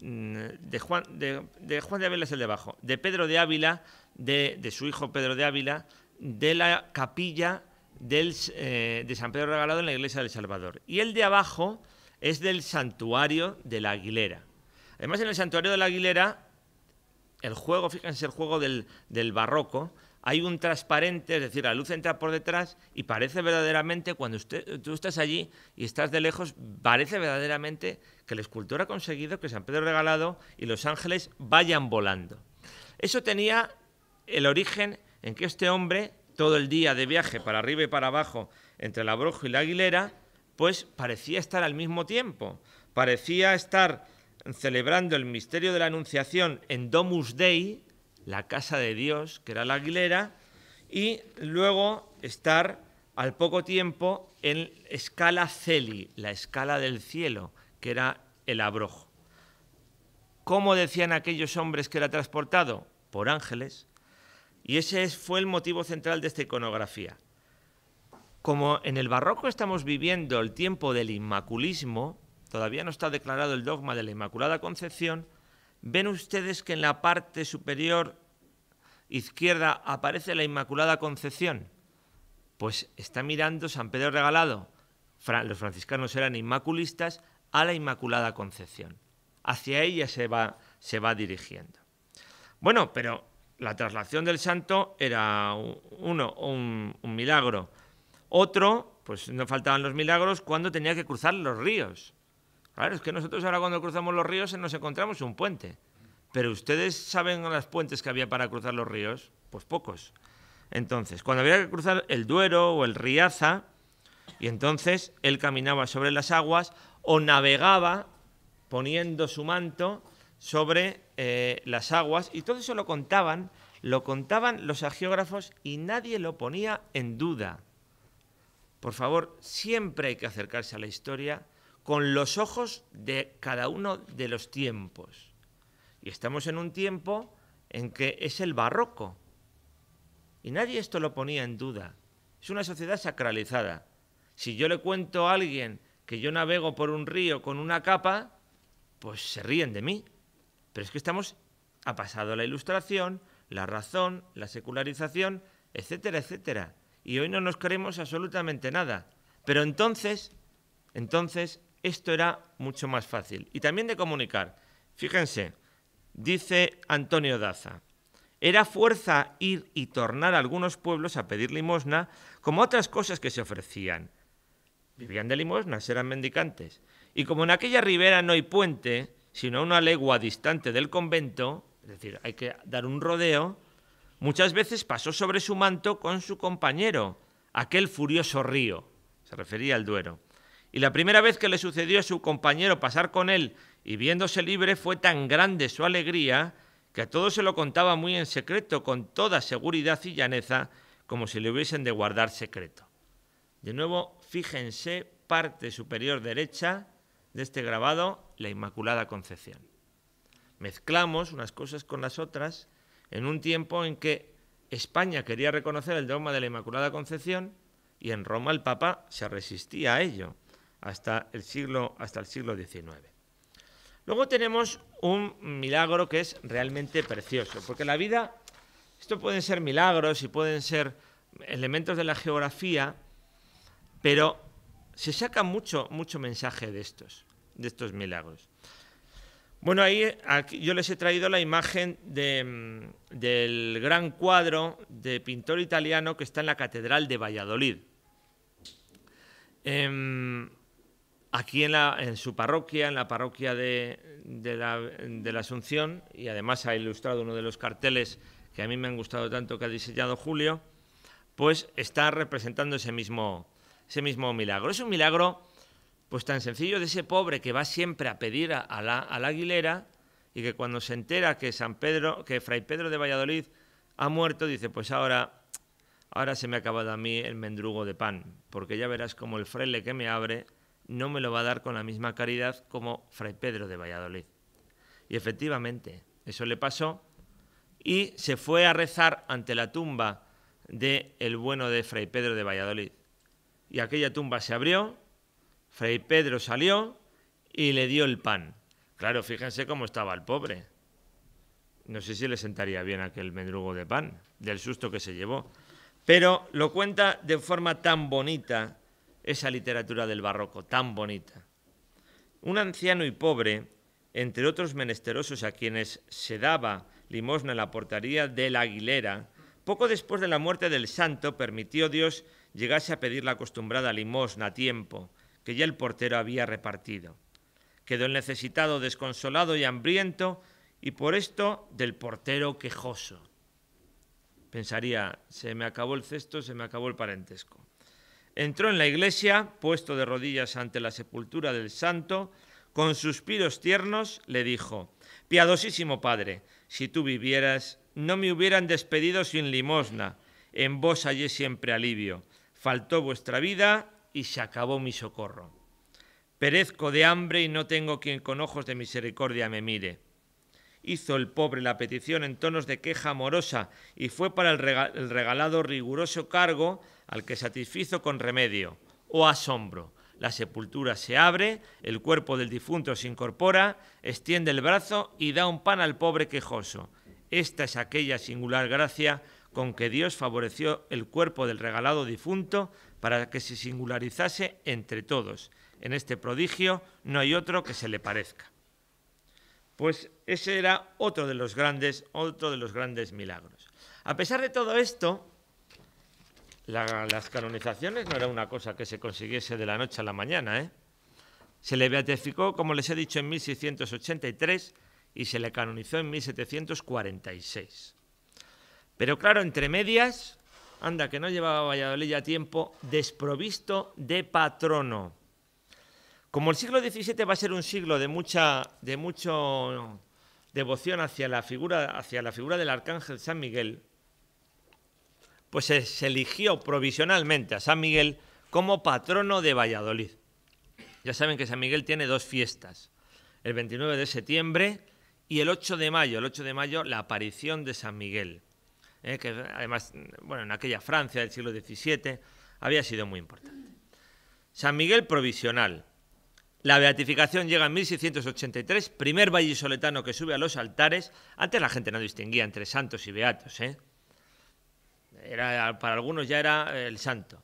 Speaker 1: Mm, de Juan de, de Juan de Ávila es el de abajo. De Pedro de Ávila de, su hijo Pedro de Ávila de la capilla del, eh, de San Pedro Regalado en la iglesia del Salvador. Y el de abajo es del santuario de la Aguilera. Además, en el santuario de la Aguilera, el juego, fíjense, el juego del, barroco, hay un transparente, es decir, la luz entra por detrás y parece verdaderamente, cuando usted, tú estás allí y estás de lejos, parece verdaderamente que el escultor ha conseguido que San Pedro Regalado y los ángeles vayan volando. Eso tenía el origen en que este hombre, todo el día de viaje para arriba y para abajo entre el Abrojo y la Aguilera, pues parecía estar al mismo tiempo, parecía estar celebrando el misterio de la Anunciación en Domus Dei, la casa de Dios, que era la Aguilera, y luego estar al poco tiempo en Scala Celi, la escala del cielo, que era el abrojo. ¿Cómo decían aquellos hombres que era transportado? Por ángeles, y ese fue el motivo central de esta iconografía. Como en el barroco estamos viviendo el tiempo del inmaculismo, todavía no está declarado el dogma de la Inmaculada Concepción, ven ustedes que en la parte superior izquierda aparece la Inmaculada Concepción. Pues está mirando San Pedro Regalado, los franciscanos eran inmaculistas, a la Inmaculada Concepción. Hacia ella se va, se va dirigiendo. Bueno, pero la traslación del santo era uno, un, milagro. Otro, pues no faltaban los milagros cuando tenía que cruzar los ríos. Claro, es que nosotros ahora cuando cruzamos los ríos nos encontramos un puente. Pero ustedes saben las puentes que había para cruzar los ríos, pues pocos. Entonces, cuando había que cruzar el Duero o el Riaza, y entonces él caminaba sobre las aguas o navegaba poniendo su manto sobre eh, las aguas, y todo eso lo contaban, lo contaban los agiógrafos y nadie lo ponía en duda. Por favor, siempre hay que acercarse a la historia con los ojos de cada uno de los tiempos. Y estamos en un tiempo en que es el barroco. Y nadie esto lo ponía en duda. Es una sociedad sacralizada. Si yo le cuento a alguien que yo navego por un río con una capa, pues se ríen de mí. Pero es que estamos, ha pasado la ilustración, la razón, la secularización, etcétera, etcétera. Y hoy no nos creemos absolutamente nada. Pero entonces, entonces, esto era mucho más fácil. Y también de comunicar. Fíjense, dice Antonio Daza, era fuerza ir y tornar a algunos pueblos a pedir limosna como otras cosas que se ofrecían. Vivían de limosnas, eran mendicantes. Y como en aquella ribera no hay puente, sino a una legua distante del convento, es decir, hay que dar un rodeo, muchas veces pasó sobre su manto con su compañero, aquel furioso río, se refería al Duero. Y la primera vez que le sucedió a su compañero pasar con él y viéndose libre fue tan grande su alegría que a todos se lo contaba muy en secreto, con toda seguridad y llaneza, como si le hubiesen de guardar secreto. De nuevo, fíjense, parte superior derecha, de este grabado la Inmaculada Concepción. Mezclamos unas cosas con las otras en un tiempo en que España quería reconocer el dogma de la Inmaculada Concepción y en Roma el Papa se resistía a ello hasta el siglo, hasta el siglo XIX. Luego tenemos un milagro que es realmente precioso, porque la vida, esto pueden ser milagros y pueden ser elementos de la geografía, pero se saca mucho, mucho mensaje de estos, de estos milagros. Bueno, ahí yo les he traído la imagen mm, del gran cuadro de pintor italiano que está en la Catedral de Valladolid. Em, aquí en, la, en, su parroquia, en la parroquia de, la, de, la, Asunción, y además ha ilustrado uno de los carteles que a mí me han gustado tanto que ha diseñado Julio, pues está representando ese mismo, ese mismo milagro. Es un milagro pues tan sencillo de ese pobre que va siempre a pedir a, la, aguilera y que cuando se entera que San Pedro, que Fray Pedro de Valladolid ha muerto, dice, pues ahora, ahora se me ha acabado a mí el mendrugo de pan, porque ya verás como el fraile que me abre no me lo va a dar con la misma caridad como Fray Pedro de Valladolid. Y efectivamente, eso le pasó y se fue a rezar ante la tumba del bueno de Fray Pedro de Valladolid y aquella tumba se abrió, Fray Pedro salió y le dio el pan. Claro, fíjense cómo estaba el pobre. No sé si le sentaría bien aquel mendrugo de pan, del susto que se llevó. Pero lo cuenta de forma tan bonita esa literatura del barroco, tan bonita. Un anciano y pobre, entre otros menesterosos a quienes se daba limosna en la portaría de la Aguilera, poco después de la muerte del santo permitió Dios llegase a pedir la acostumbrada limosna a tiempo que ya el portero había repartido. Quedó el necesitado desconsolado y hambriento y por esto del portero quejoso. Pensaría, se me acabó el cesto, se me acabó el parentesco. Entró en la iglesia, puesto de rodillas ante la sepultura del santo, con suspiros tiernos le dijo, Piadosísimo Padre, si tú vivieras, no me hubieran despedido sin limosna, en vos hallé siempre alivio faltó vuestra vida y se acabó mi socorro. Perezco de hambre y no tengo quien con ojos de misericordia me mire. Hizo el pobre la petición en tonos de queja amorosa y fue para el regalado riguroso cargo al que satisfizo con remedio. ¡Oh asombro! La sepultura se abre, el cuerpo del difunto se incorpora, extiende el brazo y da un pan al pobre quejoso. Esta es aquella singular gracia con que Dios favoreció el cuerpo del regalado difunto para que se singularizase entre todos. En este prodigio no hay otro que se le parezca. Pues ese era otro de los grandes, otro de los grandes milagros. A pesar de todo esto, las canonizaciones no era una cosa que se consiguiese de la noche a la mañana. ¿eh? Se le beatificó, como les he dicho, en 1683 y se le canonizó en 1746. Pero claro, entre medias, anda, que no llevaba Valladolid ya tiempo, desprovisto de patrono. Como el siglo XVII va a ser un siglo de mucha de mucho devoción hacia la figura, hacia la figura del arcángel San Miguel, pues se eligió provisionalmente a San Miguel como patrono de Valladolid. Ya saben que San Miguel tiene dos fiestas, el 29 de septiembre y el 8 de mayo. El 8 de mayo la aparición de San Miguel. ¿eh? que además, bueno, en aquella Francia del siglo XVII había sido muy importante. San Miguel Provisional. La beatificación llega en 1683, primer vallisoletano que sube a los altares. Antes la gente no distinguía entre santos y beatos, ¿eh? Era, para algunos ya era el santo.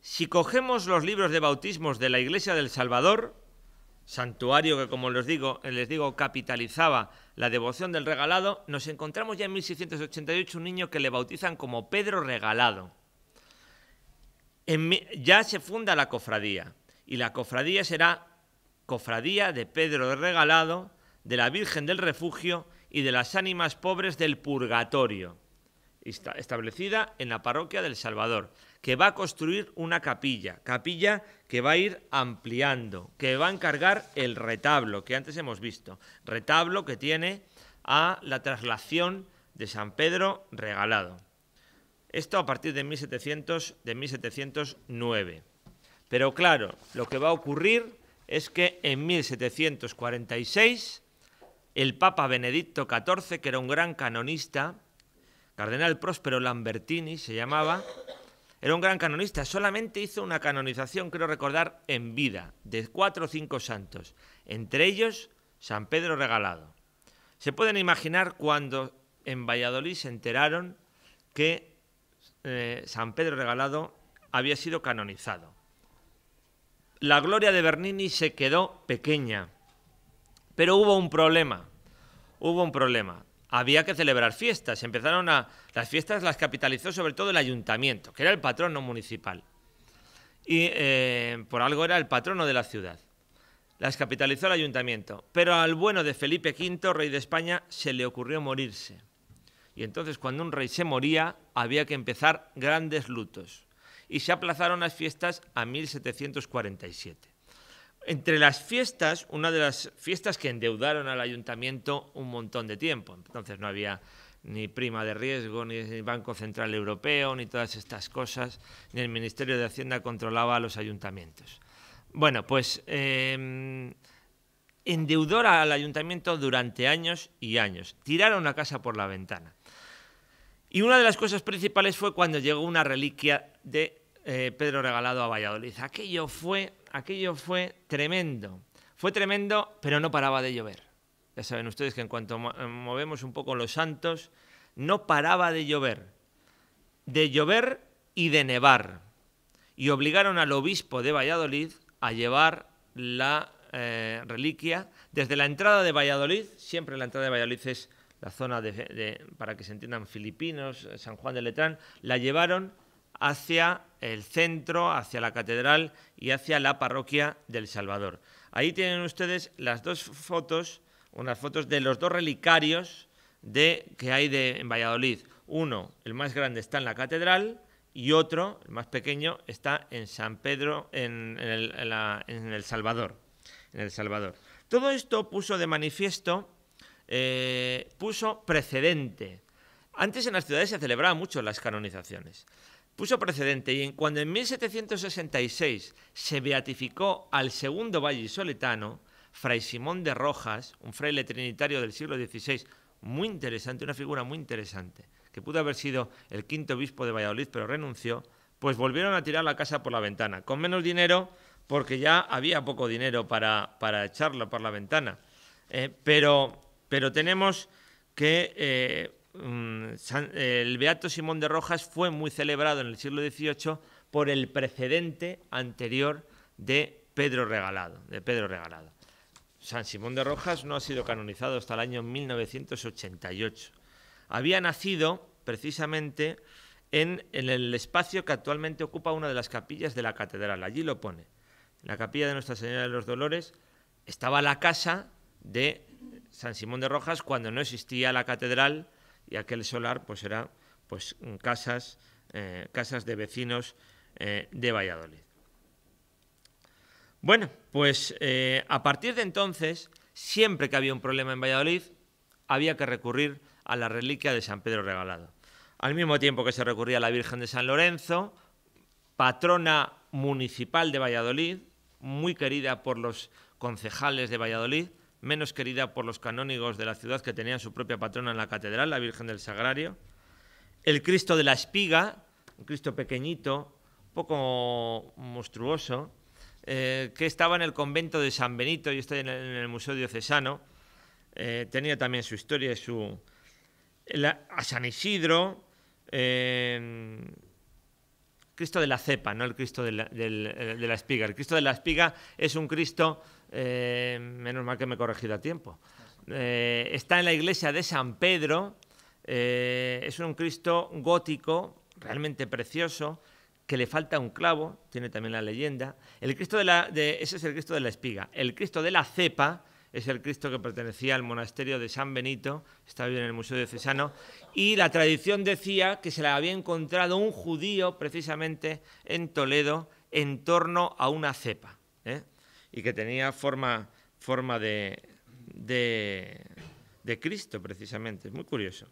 Speaker 1: Si cogemos los libros de bautismos de la Iglesia del Salvador, santuario que, como les digo, les digo, capitalizaba la devoción del regalado, nos encontramos ya en 1688 un niño que le bautizan como Pedro Regalado. ya se funda la cofradía y la cofradía será cofradía de Pedro Regalado, de la Virgen del Refugio y de las ánimas pobres del Purgatorio, establecida en la parroquia del Salvador que va a construir una capilla, capilla que va a ir ampliando, que va a encargar el retablo que antes hemos visto, retablo que tiene a la traslación de San Pedro regalado. Esto a partir de, 1700, de 1709. Pero claro, lo que va a ocurrir es que en 1746 el Papa Benedicto XIV, que era un gran canonista, Cardenal Próspero Lambertini se llamaba, era un gran canonista, solamente hizo una canonización, creo recordar, en vida, de cuatro o cinco santos, entre ellos San Pedro Regalado. Se pueden imaginar cuando en Valladolid se enteraron que eh, San Pedro Regalado había sido canonizado. La gloria de Bernini se quedó pequeña, pero hubo un problema, hubo un problema había que celebrar fiestas. Empezaron a. Las fiestas las capitalizó sobre todo el ayuntamiento, que era el patrono municipal. Y eh, por algo era el patrono de la ciudad. Las capitalizó el ayuntamiento. Pero al bueno de Felipe V, rey de España, se le ocurrió morirse. Y entonces, cuando un rey se moría, había que empezar grandes lutos. Y se aplazaron las fiestas a 1747. Entre las fiestas, una de las fiestas que endeudaron al ayuntamiento un montón de tiempo, entonces no había ni prima de riesgo, ni Banco Central Europeo, ni todas estas cosas, ni el Ministerio de Hacienda controlaba a los ayuntamientos. Bueno, pues em, endeudó al ayuntamiento durante años y años, tiraron la casa por la ventana. Y una de las cosas principales fue cuando llegó una reliquia de eh, Pedro Regalado a Valladolid. Aquello fue aquello fue tremendo. Fue tremendo, pero no paraba de llover. Ya saben ustedes que en cuanto eh, movemos un poco los santos, no paraba de llover. De llover y de nevar. Y obligaron al obispo de Valladolid a llevar la eh, reliquia desde la entrada de Valladolid. Siempre la entrada de Valladolid es la zona de para que se entiendan, filipinos, eh, San Juan de Letrán. La llevaron hacia el centro, hacia la catedral y hacia la parroquia del Salvador. Ahí tienen ustedes las dos fotos, unas fotos de los dos relicarios de, que hay de, en Valladolid. Uno, el más grande, está en la catedral y otro, el más pequeño, está en San Pedro, en, el, Salvador, Todo esto puso de manifiesto, eh, puso precedente. Antes en las ciudades se celebraban mucho las canonizaciones puso precedente y cuando en 1766 se beatificó al segundo vallisoletano, Fray Simón de Rojas, un fraile trinitario del siglo XVI, muy interesante, una figura muy interesante, que pudo haber sido el quinto obispo de Valladolid, pero renunció, pues volvieron a tirar la casa por la ventana, con menos dinero, porque ya había poco dinero para, para echarla por la ventana. Eh, pero, pero tenemos que eh, Mm, el Beato Simón de Rojas fue muy celebrado en el siglo XVIII por el precedente anterior de Pedro Regalado, de Pedro Regalado. San Simón de Rojas no ha sido canonizado hasta el año 1988. Había nacido precisamente en, en el espacio que actualmente ocupa una de las capillas de la catedral. Allí lo pone. En la capilla de Nuestra Señora de los Dolores estaba la casa de San Simón de Rojas cuando no existía la catedral y aquel solar pues era pues casas, eh, casas de vecinos eh, de Valladolid. Bueno, pues eh, a partir de entonces, siempre que había un problema en Valladolid, había que recurrir a la reliquia de San Pedro Regalado. Al mismo tiempo que se recurría a la Virgen de San Lorenzo, patrona municipal de Valladolid, muy querida por los concejales de Valladolid, menos querida por los canónigos de la ciudad que tenían su propia patrona en la catedral, la Virgen del Sagrario, el Cristo de la Espiga, un Cristo pequeñito, poco monstruoso, eh, que estaba en el convento de San Benito y estoy en el, Museo Diocesano, eh, tenía también su historia su... a San Isidro, Cristo de la cepa, no el Cristo eh, de la espiga. El Cristo de la espiga es un Cristo eh, menos mal que me he corregido a tiempo, eh, está en la iglesia de San Pedro, eh, es un Cristo gótico, realmente precioso, que le falta un clavo, tiene también la leyenda. El Cristo de la, ese es el Cristo de la espiga. El Cristo de la cepa es el Cristo que pertenecía al monasterio de San Benito, está bien en el Museo de Cesano, y la tradición decía que se la había encontrado un judío precisamente en Toledo en torno a una cepa. ¿eh? y que tenía forma, forma de, de, Cristo, precisamente. Es muy curioso.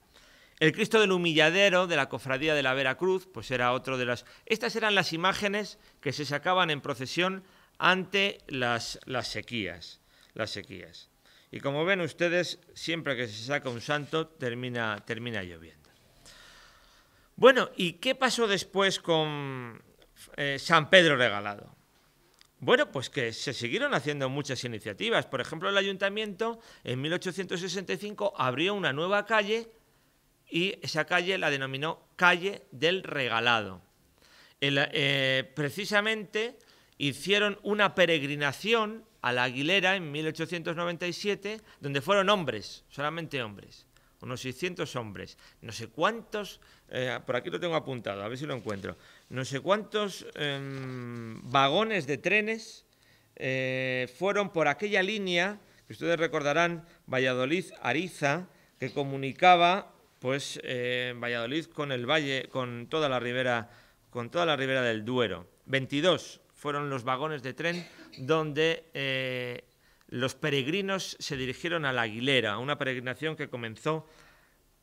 Speaker 1: El Cristo del Humilladero de la Cofradía de la Vera Cruz, pues era otro de las... Estas eran las imágenes que se sacaban en procesión ante las, las sequías. Las sequías. Y como ven ustedes, siempre que se saca un santo, termina, termina lloviendo. Bueno, ¿y qué pasó después con eh, San Pedro Regalado? Bueno, pues que se siguieron haciendo muchas iniciativas. Por ejemplo, el ayuntamiento en 1865 abrió una nueva calle y esa calle la denominó Calle del Regalado. Eh, precisamente hicieron una peregrinación a la Aguilera en 1897, donde fueron hombres, solamente hombres, unos 600 hombres, no sé cuántos, eh, por aquí lo tengo apuntado, a ver si lo encuentro, no sé cuántos em, vagones de trenes eh, fueron por aquella línea, que ustedes recordarán, Valladolid-Ariza, que comunicaba pues, eh, Valladolid con el valle, con toda la ribera, con toda la ribera del Duero. 22 fueron los vagones de tren donde eh, los peregrinos se dirigieron a la Aguilera, una peregrinación que comenzó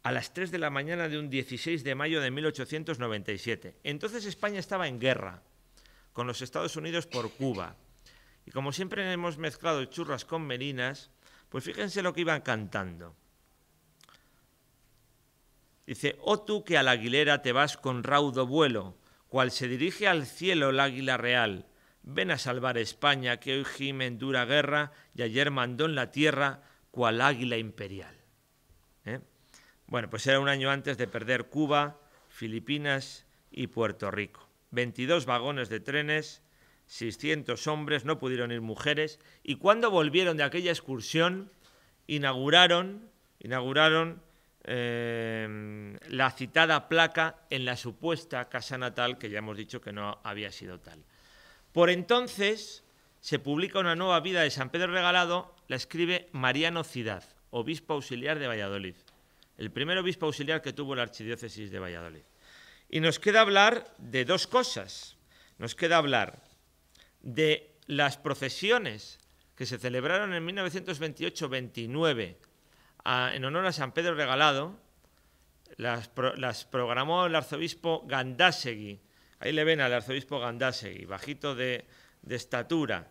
Speaker 1: a las 3 de la mañana de un 16 de mayo de 1897. Entonces España estaba en guerra con los Estados Unidos por Cuba. Y como siempre hemos mezclado churras con merinas, pues fíjense lo que iban cantando. Dice, oh tú que a la aguilera te vas con raudo vuelo, cual se dirige al cielo el águila real, ven a salvar España que hoy gime en dura guerra y ayer mandó en la tierra cual águila imperial. Bueno, pues era un año antes de perder Cuba, Filipinas y Puerto Rico. 22 vagones de trenes, 600 hombres, no pudieron ir mujeres. Y cuando volvieron de aquella excursión, inauguraron, inauguraron eh, la citada placa en la supuesta casa natal, que ya hemos dicho que no había sido tal. Por entonces se publica una nueva vida de San Pedro Regalado, la escribe Mariano Cidad, obispo auxiliar de Valladolid el primer obispo auxiliar que tuvo la archidiócesis de Valladolid. Y nos queda hablar de dos cosas. Nos queda hablar de las procesiones que se celebraron en 1928-29 en honor a San Pedro Regalado. Las, programó el arzobispo Gandásegui. Ahí le ven al arzobispo Gandásegui, bajito de, de estatura.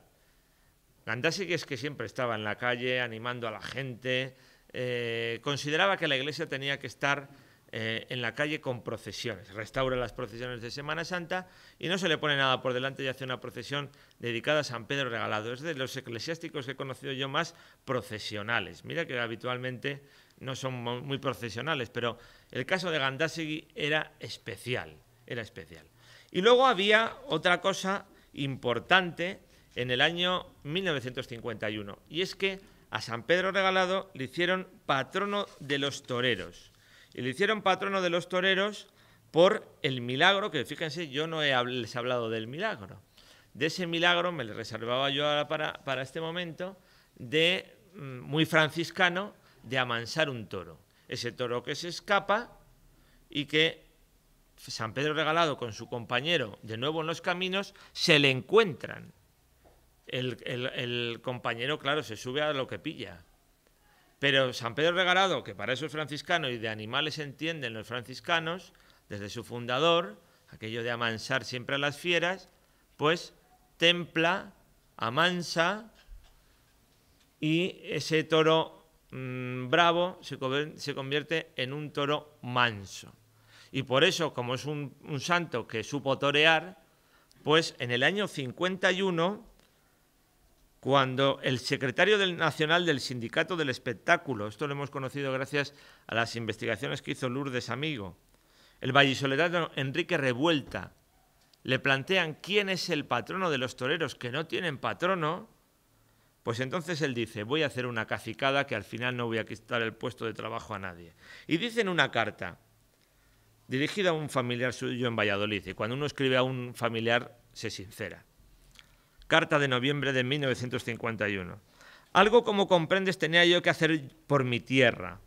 Speaker 1: Gandásegui es que siempre estaba en la calle animando a la gente, eh, consideraba que la iglesia tenía que estar eh, en la calle con procesiones. Restaura las procesiones de Semana Santa y no se le pone nada por delante y hace una procesión dedicada a San Pedro Regalado. Es de los eclesiásticos que he conocido yo más procesionales. Mira que habitualmente no son muy procesionales, pero el caso de Gandásegui era especial, era especial. Y luego había otra cosa importante en el año 1951, y es que a San Pedro Regalado le hicieron patrono de los toreros. Y le hicieron patrono de los toreros por el milagro, que fíjense, yo no les he hablado del milagro. De ese milagro me le reservaba yo ahora para, para este momento, de mm, muy franciscano, de amansar un toro. Ese toro que se escapa y que San Pedro Regalado con su compañero, de nuevo en los caminos, se le encuentran el, compañero, claro, se sube a lo que pilla. Pero San Pedro Regalado, que para eso es franciscano y de animales entienden los franciscanos, desde su fundador, aquello de amansar siempre a las fieras, pues templa, amansa y ese toro mm, bravo se, convierte en un toro manso. Y por eso, como es un, un santo que supo torear, pues en el año 51 cuando el secretario del nacional del Sindicato del Espectáculo, esto lo hemos conocido gracias a las investigaciones que hizo Lourdes Amigo, el vallisoletano Enrique Revuelta, le plantean quién es el patrono de los toreros que no tienen patrono, pues entonces él dice, voy a hacer una cacicada que al final no voy a quitar el puesto de trabajo a nadie. Y dice en una carta, dirigida a un familiar suyo en Valladolid, y cuando uno escribe a un familiar se sincera, carta de noviembre de 1951. Algo como comprendes tenía yo que hacer por mi tierra,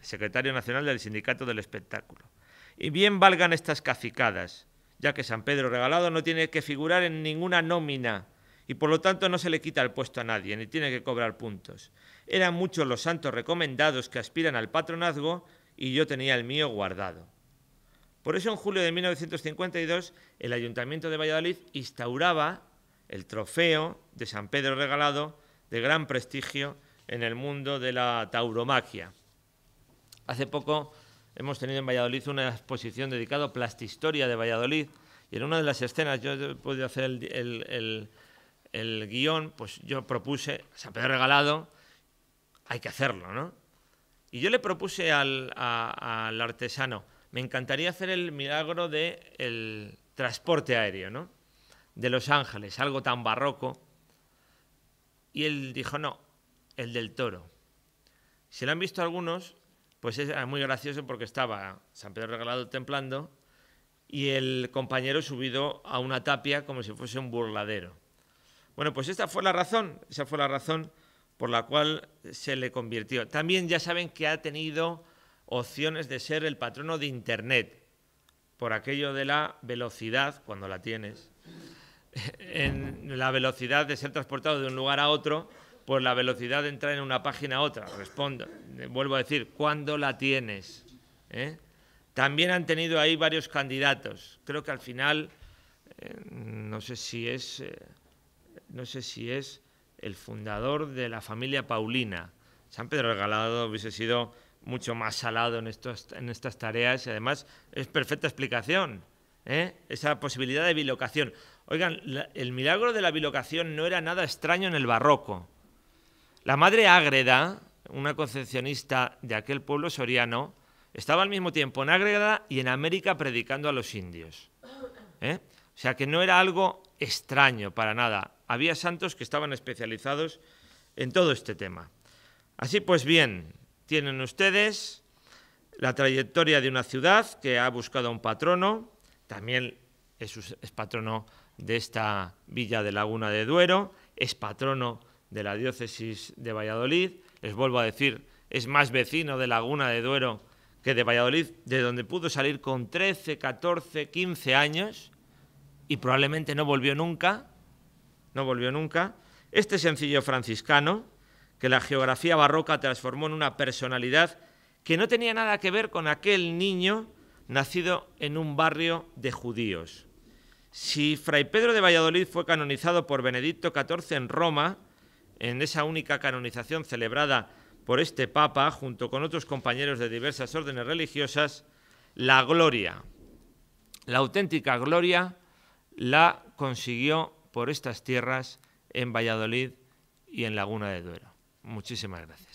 Speaker 1: secretario nacional del Sindicato del Espectáculo. Y bien valgan estas cacicadas, ya que San Pedro Regalado no tiene que figurar en ninguna nómina y por lo tanto no se le quita el puesto a nadie, ni tiene que cobrar puntos. Eran muchos los santos recomendados que aspiran al patronazgo y yo tenía el mío guardado. Por eso en julio de 1952 el Ayuntamiento de Valladolid instauraba el trofeo de San Pedro regalado de gran prestigio en el mundo de la tauromaquia. Hace poco hemos tenido en Valladolid una exposición dedicada a Plastistoria de Valladolid y en una de las escenas, yo he podido hacer el, guión, pues yo propuse, San Pedro regalado, hay que hacerlo, ¿no? Y yo le propuse al, artesano, me encantaría hacer el milagro del transporte aéreo, ¿no? de Los Ángeles, algo tan barroco. Y él dijo, no, el del toro. Si lo han visto algunos, pues es ah, muy gracioso porque estaba San Pedro Regalado templando y el compañero subido a una tapia como si fuese un burladero. Bueno, pues esta fue la razón, esa fue la razón por la cual se le convirtió. También ya saben que ha tenido opciones de ser el patrono de Internet, por aquello de la velocidad, cuando la tienes, en la velocidad de ser transportado de un lugar a otro por la velocidad de entrar en una página a otra. Respondo, eh, vuelvo a decir, ¿cuándo la tienes? ¿Eh? También han tenido ahí varios candidatos. Creo que al final, eh, no sé si es, no sé si es el fundador de la familia Paulina. San Pedro Regalado hubiese sido mucho más salado en, estos, en estas tareas y además es perfecta explicación. ¿eh? esa posibilidad de bilocación. Oigan, el milagro de la bilocación no era nada extraño en el barroco. La madre Ágreda, una concepcionista de aquel pueblo soriano, estaba al mismo tiempo en Ágreda y en América predicando a los indios. ¿eh? O sea que no era algo extraño para nada. Había santos que estaban especializados en todo este tema. Así pues bien, tienen ustedes la trayectoria de una ciudad que ha buscado un patrono, también es, patrono de esta villa de Laguna de Duero, es patrono de la diócesis de Valladolid, les vuelvo a decir, es más vecino de Laguna de Duero que de Valladolid, de donde pudo salir con 13, 14, 15 años y probablemente no volvió nunca, no volvió nunca, este sencillo franciscano que la geografía barroca transformó en una personalidad que no tenía nada que ver con aquel niño nacido en un barrio de judíos. Si Fray Pedro de Valladolid fue canonizado por Benedicto XIV en Roma, en esa única canonización celebrada por este Papa, junto con otros compañeros de diversas órdenes religiosas, la gloria, la auténtica gloria, la consiguió por estas tierras en Valladolid y en Laguna de Duero. Muchísimas gracias.